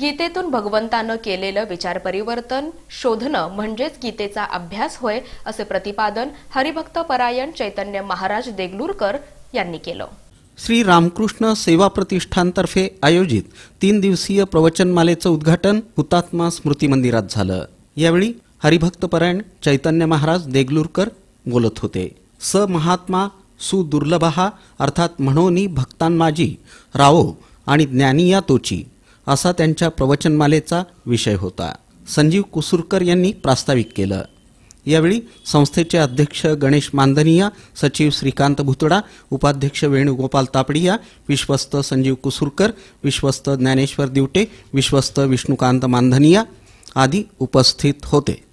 गीतेतून भगवंतानं केलेलं विचार परिवर्तन शोधणं म्हणजेच गीतेचा अभ्यास होय असे प्रतिपादन हरिभक्त परायण चैतन्य महाराज देगलूरकर यांनी केलं श्री रामकृष्ण सेवा प्रतिष्ठानतर्फे आयोजित तीन दिवसीय प्रवचनमालेचं उद्घाटन हुतात्मा स्मृती मंदिरात झालं यावेळी हरिभक्त परायण चैतन्य महाराज देगलूरकर बोलत होते स महात्मा सुदुर्लभहा अर्थात म्हणोनी भक्तांमाजी रावो आणि ज्ञानी या तोची असा त्यांच्या प्रवचनमालेचा विषय होता संजीव कुसुरकर यांनी प्रास्ताविक केलं यावेळी संस्थेचे अध्यक्ष गणेश मानधनिया सचिव श्रीकांत भुतडा उपाध्यक्ष वेणुगोपाल तापडिया विश्वस्त संजीव कुसुरकर विश्वस्त ज्ञानेश्वर दिवटे विश्वस्त विष्णुकांत मानधनिया आदी उपस्थित होते